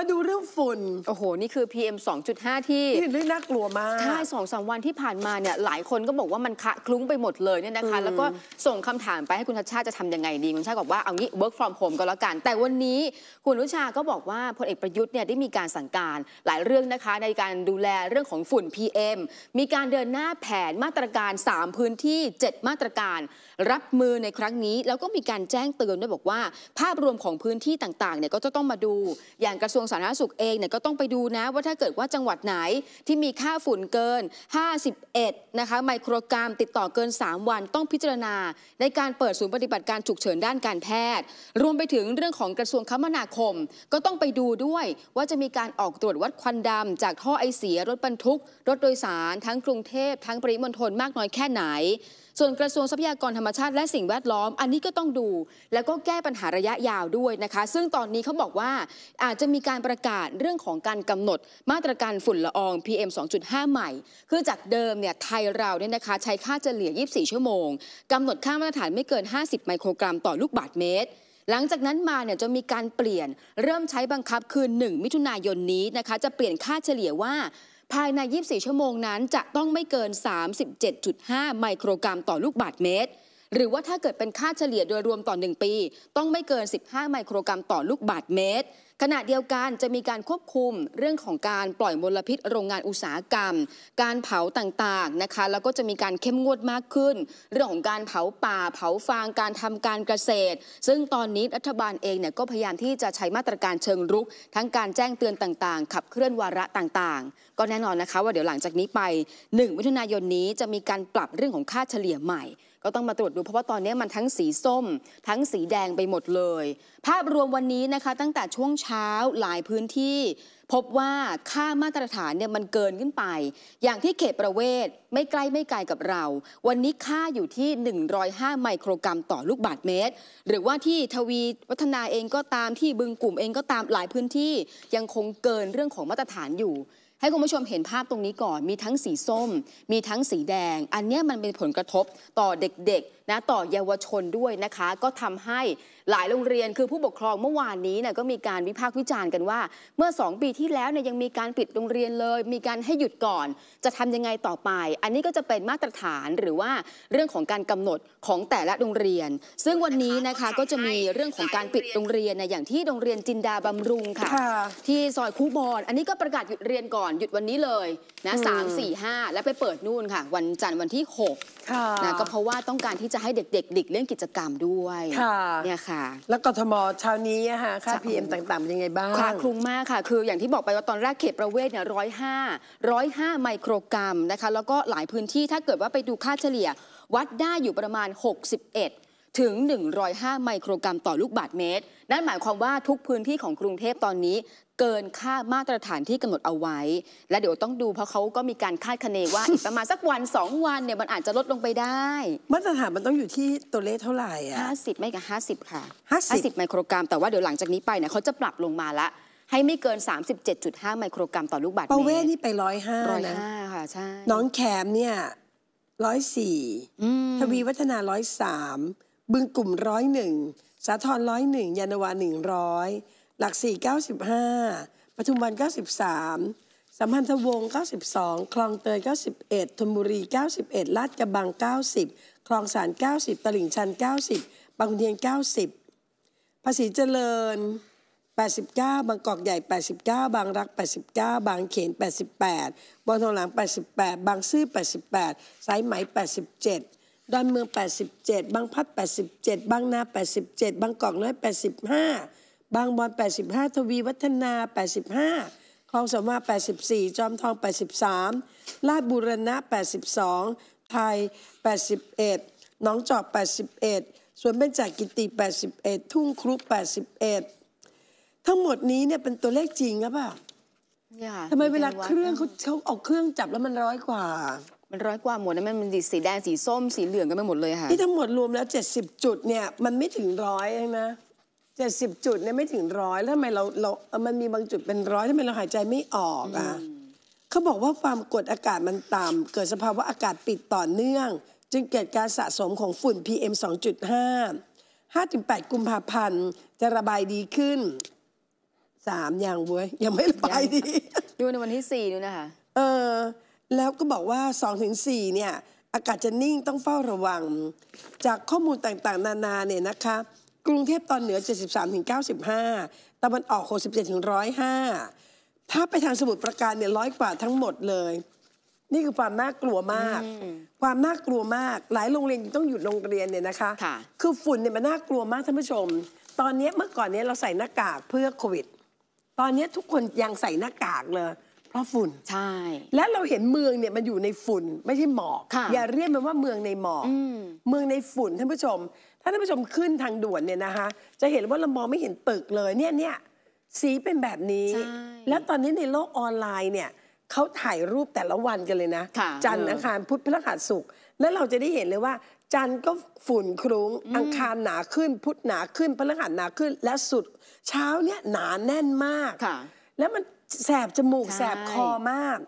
าดูเรื่องฝุ่น โอ้โห นี่คือ PM 2.5 ที่ที่เรื่องน่ากลัวมากใช่สองสามวันที่ผ่านมาเนี่ย หลายคนก็บอกว่ามันคะคลุ้งไปหมดเลยเนี่ยนะคะ แล้วก็ส่งคำถามไปให้คุณชาชชาจะทํำยังไงดี คุณชาบอกว่า เอางี้ work from home ก็แล้วกัน แต่วันนี้คุณนุชาก็บอกว่าพลเอกประยุทธ์เนี่ยได้มีการสั่งการหลายเรื่องนะคะ ในการดูแลเรื่องของฝุ่น PM มีการเดินหน้าแผนมาตรการ 3 พื้นที่ 7 มาตรการรับมือในครั้งนี้ แล้วก็มีการแจ้งเตือนด้วยบอกว่า ภาพรวมของพื้นที่ต่างๆ เนี่ยก็จะต้องมาดูอย่างกระทรวงสาธารณสุขเองเนี่ยก็ต้องไปดูนะ ว่าถ้าเกิดว่าจังหวัดไหนที่มีค่าฝุ่นเกิน 51 นะคะไมโครกรัมติดต่อเกิน 3 วัน ต้องพิจารณาในการเปิดศูนย์ปฏิบัติการฉุกเฉินด้านการแพทย์ รวมไปถึงเรื่องของกระทรวงคมนาคม ก็ต้องไปดูด้วยว่าจะมีการออกตรวจวัดควันดำจากท่อไอเสีย รถบรรทุกรถโดยสารทั้งกรุงเทพทั้งปริมณฑลมากน้อยแค่ไหนส่วนกระทรวงทรัพยากรธรรมชาติและสิ่งแวดล้อม อันนี้ก็ต้องดู แล้วก็แก้ปัญหาระยะยาวด้วยนะคะ ซึ่งตอนนี้เขาบอกว่า อาจจะมีการประกาศเรื่องของการกำหนดมาตรการฝุ่นละออง PM 2.5 ใหม่ คือจากเดิมเนี่ยไทยเราเนี่ยนะคะใช้ค่าเฉลี่ย 24 ชั่วโมงกำหนดค่ามาตรฐานไม่เกิน 50 ไมโครกรัมต่อลูกบาศก์เมตร หลังจากนั้นมาเนี่ยจะมีการเปลี่ยนเริ่มใช้บังคับคืน1มิถุนายนนี้นะคะ จะเปลี่ยนค่าเฉลี่ยว่าภายใน 24 ชั่วโมงนั้นจะต้องไม่เกิน 37.5 ไมโครกรัมต่อลูกบาทเมตรหรือว่าถ้าเกิดเป็นค่าเฉลี่ยโดยรวมต่อ 1 ปี ต้องไม่เกิน 15 ไมโครกรัมต่อลูกบาศก์เมตร ขณะเดียวกันจะมีการควบคุมเรื่องของการปล่อยมลพิษโรงงานอุตสาหกรรม การเผาต่างๆนะคะแล้วก็จะมีการเข้มงวดมากขึ้นเรื่องของการเผาป่าเผาฟางการทำการเกษตร ซึ่งตอนนี้รัฐบาลเองเนี่ยก็พยายามที่จะใช้มาตรการเชิงรุก ทั้งการแจ้งเตือนต่างๆขับเคลื่อนวาระต่าง ๆ ก็แน่นอนนะคะว่าเดี๋ยวหลังจากนี้ไป1มิถุนายนนี้จะมีการปรับเรื่องของค่าเฉลี่ยใหม่ก็ต้องมาตรวจดูเพราะว่าตอนนี้มันทั้งสีส้ม ทั้งสีแดงไปหมดเลย ภาพรวมวันนี้นะคะ ตั้งแต่ช่วงเช้าหลายพื้นที่พบว่าค่ามาตรฐานเนี่ยมันเกินขึ้นไป อย่างที่เขตประเวศไม่ใกล้ไม่ไกลกับเรา วันนี้ค่าอยู่ที่ 105 ไมโครกรัมต่อลูกบาทเมตร หรือว่าที่ทวีวัฒนาเองก็ตามที่บึงกลุ่มเองก็ตามหลายพื้นที่ยังคงเกินเรื่องของมาตรฐานอยู่ ให้คุณผู้ชมเห็นภาพตรงนี้ก่อน มีทั้งสีส้ม มีทั้งสีแดง อันนี้มันเป็นผลกระทบต่อเด็กๆนะต่อเยาวชนด้วยนะคะก็ทำให้หลายโรงเรียนคือผู้ปกครองเมื่อวานนี้นะก็มีการวิพากษ์วิจารณ์กันว่า เมื่อ2ปีที่แล้วเนี่ยยังมีการปิดโรงเรียนเลย มีการให้หยุดก่อนจะทำยังไงต่อไป อันนี้ก็จะเป็นมาตรฐานหรือว่าเรื่องของการกำหนดของแต่ละโรงเรียน ซึ่งวันนี้นะคะก็จะมีเรื่องของการปิดโรงเรียนนะอย่างที่โรงเรียนจินดาบำรุงค่ะ ที่ซอยคูบอนอันนี้ก็ประกาศหยุดเรียนก่อนหยุดวันนี้เลยนะสามสี่ห้าแล้วไปเปิดนู่นค่ะ วันจันทร์วันที่6นะก็เพราะว่าต้องการที่จะให้เด็กๆเด็กเล่นกิจกรรมด้วยเนี่ยค่ะค่ะแล้วกทมเช้านี้อะค่ะ ค่า็มต่างๆ เป็นยังไงบ้างคลาคลุมมากค่ะคืออย่างที่บอกไปว่าตอนแรกเขตประเวศเนี่ยร้อยห้าร้อยห้าไมโครกรัมนะคะ แล้วก็หลายพื้นที่ถ้าเกิดว่าไปดูค่าเฉลี่ย วัดได้อยู่ประมาณ 61ถึง 105 ไมโครกรัมต่อลูกบาทเมตร นั่นหมายความว่าทุกพื้นที่ของกรุงเทพตอนนี้เกินค่ามาตรฐานที่กำหนดเอาไว้ และเดี๋ยวต้องดูเพราะเขาก็มีการคาดคะเนว่า อีกประมาณสักวัน 2 วันเนี่ยมันอาจจะลดลงไปได้ มาตรฐานมันต้องอยู่ที่ตัวเลขเท่าไหร่อ่ะ50 ไม่กับ50 ค่ะ 50ไมโครกรัมแต่ว่าเดี๋ยวหลังจากนี้ไปเนี่ยเขาจะปรับลงมาละให้ไม่เกิน 37.5 ไมโครกรัมต่อลูกบาทเมตรประเวศนี่ไปร้อยห้าร้อยห้าค่ะใช่น้องแคมเนี่ยร้อยสี่ทวีวัฒนาร้อยสามบึงกลุ่มร้อยหนึ่งสาทรร้อยหนึ่งยานวาหนึ่งร้อยหลักสี่เก้าสิบห้าปทุมวันเก้าสิบสามสัมพันธวงศ์เก้าสิบสองคลองเตยเก้าสิบเอ็ดธนบุรีเก้าสิบเอ็ดลาดกระบังเก้าสิบคลองสารเก้าสิบตลิ่งชันเก้าสิบบางเทียนเก้าสิบภาษีเจริญแปดสิบเก้าบางกอกใหญ่แปดสิบเก้าบางรักแปดสิบเก้าบางเขนแปดสิบแปดบางทองหลังแปดสิบแปดบางซื่อแปดสิบแปดสายไหมแปดสิบเจ็ดดอนเมือง87 บางพัด 87บางนา87 บางกอกน้อย85 บางบอน85 ทวีวัฒนา85คลองสมวา84 จอมทอง83ลาดบุรณะ 82ไทย81นนองจอก81ส่วนเบนจากิติ81ทุ่งครุ81 ทั้งหมดนี้เนี่ยเป็นตัวเลขจริงครับป่ะ ทำไมเวลาเครื่องเขาเขาเอาเครื่องจับแล้วมันร้อยกว่ามันร้อยกว่าหมดนะมันมันสีแดง สีส้มสีเหลืองกันไปหมดเลยค่ะที่ทั้งหมดรวมแล้ว 70 จุดเนี่ย มันไม่ถึงร้อยใช่ไหมเจ็ดสิบจุดเนี่ย ไม่ถึงร้อยแล้วทำไมเราเราเอมันมีบางจุดเป็นร้อยทำไมเราหายใจไม่ออกอ่ะ เขาบอกว่าความกดอากาศมันต่ำเกิดสภาวะอากาศปิดต่อเนื่อง จึงเกิดการสะสมของฝุ่น PM 2.5 5-8กุมภาพันธ์จะระบายดีขึ้นสามอย่างเว้ยยังไม่ระบายดีดูในวันที่สี่นู่นนะคะเออแล้วก็บอกว่า 2-4เนี่ยอากาศจะนิ่งต้องเฝ้าระวัง จากข้อมูลต่างๆนานาเนี่ยนะคะกรุงเทพตอนเหนือ 73-95ตะวันออก67-105ถ้าไปทางสมุทรปราการเนี่ยร้อยกว่าทั้งหมดเลย นี่คือความน่ากลัวมาก ความน่ากลัวมาก หลายโรงเรียนต้องหยุดโรงเรียนเนี่ยนะคะ คือฝุ่นเนี่ยมันน่ากลัวมากท่านผู้ชม ตอนนี้เมื่อก่อนเนี้ยเราใส่หน้ากากเพื่อโควิด ตอนนี้ทุกคนยังใส่หน้ากากเลยเพราะฝุ่นใช่ และเราเห็นเมืองเนี่ยมันอยู่ในฝุ่นไม่ใช่หมอกค่ะ อย่าเรียกมันว่าเมืองในหมอกเมืองในฝุ่นท่านผู้ชมถ้าท่านผู้ชมขึ้นทางด่วนเนี่ยนะคะ จะเห็นว่าเรามองไม่เห็นตึกเลย เนี่ยเนี่ยสีเป็นแบบนี้ แล้วตอนนี้ในโลกออนไลน์เนี่ยเขาถ่ายรูปแต่ละวันกันเลยนะะจันทร์อังคารพุธพฤหัสศุกร์แล้วเราจะได้เห็นเลยว่า จันทร์ก็ฝุ่นครุ้งอังคารหนาขึ้น พุธหนาขึ้นพฤหัสหนาขึ้นและสุดเช้าเนี่ยหนาแน่นมากค่ะ แล้วมันแสบจมูก แสบคอมาก